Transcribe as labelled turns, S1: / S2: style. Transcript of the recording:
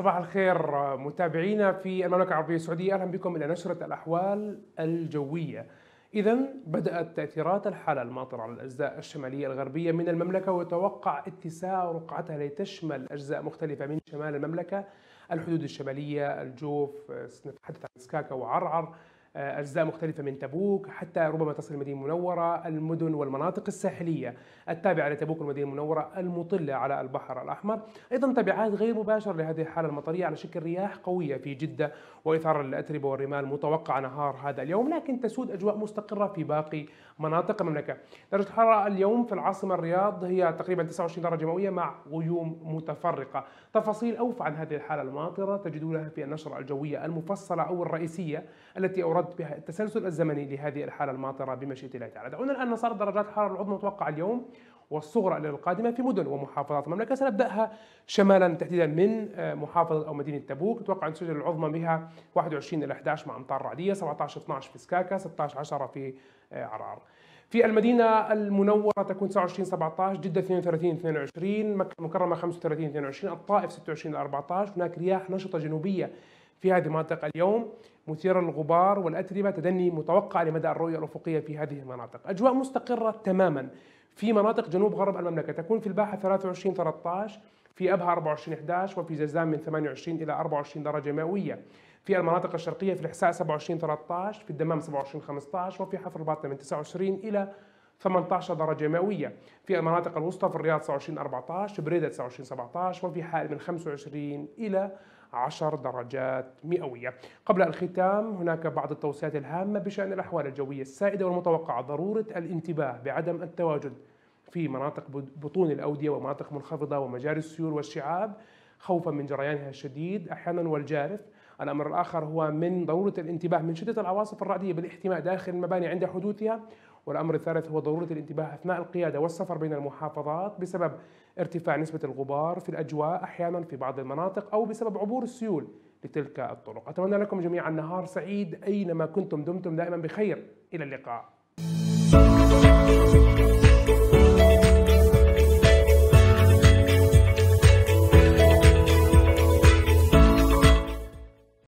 S1: صباح الخير متابعينا في المملكة العربية السعودية أهلا بكم إلى نشرة الأحوال الجوية إذا بدأت تأثيرات الحالة الماطرة على الأجزاء الشمالية الغربية من المملكة ويتوقع اتساع رقعتها لتشمل أجزاء مختلفة من شمال المملكة الحدود الشمالية الجوف نتحدث عن سكاكا وعرعر آه، أجزاء مختلفة من تبوك حتى ربما تصل المدينة المنورة المدن والمناطق الساحلية التابعة لتبوك والمدينة المنورة المطلة على البحر الأحمر أيضا تبعات غير مباشرة لهذه الحالة المطرية على شكل رياح قوية في جدة وإثارة للأتربة والرمال متوقعة نهار هذا اليوم لكن تسود أجواء مستقرة في باقي مناطق المملكة درجة الحرارة اليوم في العاصمة الرياض هي تقريبا 29 درجة مئوية مع غيوم متفرقة تفاصيل أوفى عن هذه الحالة الماطرة تجدونها في النشرة الجوية المفصلة أو الرئيسية التي أورد يرد بها التسلسل الزمني لهذه الحالة الماطرة بمشيئة الله تعالى دعونا الآن نصار درجات الحرارة العظمى المتوقعة اليوم والصغرى القادمة في مدن ومحافظات المملكة سنبدأها شمالا تحديدا من آه، محافظة أو مدينة تبوك اتوقع أن تسجل العظمى بها 21 إلى 11 مع أمطار رعدية 17 12 في سكاكا 16 10 في آه، عرار. في المدينة المنورة تكون 29 17 جدة 32 22 مكة المكرمة 35 22 الطائف 26 14 هناك رياح نشطة جنوبية في هذه المناطق اليوم مثيرة للغبار والأتربة تدني متوقع لمدى الرؤية الأفقية في هذه المناطق أجواء مستقرة تماما في مناطق جنوب غرب المملكة تكون في الباحة 23 13 في أبها 24 11 وفي جازان من 28 إلى 24 درجة مئوية في المناطق الشرقية في الإحساء 27 13 في الدمام 27 15 وفي حفر الباطنة من 29 إلى 18 درجة مئوية في المناطق الوسطى في الرياض 29 14 بريدة 29 17 وفي حائل من 25 إلى 10 درجات مئوية قبل الختام هناك بعض التوصيات الهامة بشأن الأحوال الجوية السائدة والمتوقعة ضرورة الانتباه بعدم التواجد في مناطق بطون الأودية ومناطق منخفضة ومجاري السيول والشعاب خوفا من جريانها الشديد أحيانا والجارف الأمر الآخر هو من ضرورة الانتباه من شدة العواصف الرعدية بالاحتماء داخل المباني عند حدوثها والأمر الثالث هو ضرورة الانتباه أثناء القيادة والسفر بين المحافظات بسبب ارتفاع نسبة الغبار في الأجواء أحيانا في بعض المناطق أو بسبب عبور السيول لتلك الطرق أتمنى لكم جميعا نهار سعيد أينما كنتم دمتم دائما بخير إلى اللقاء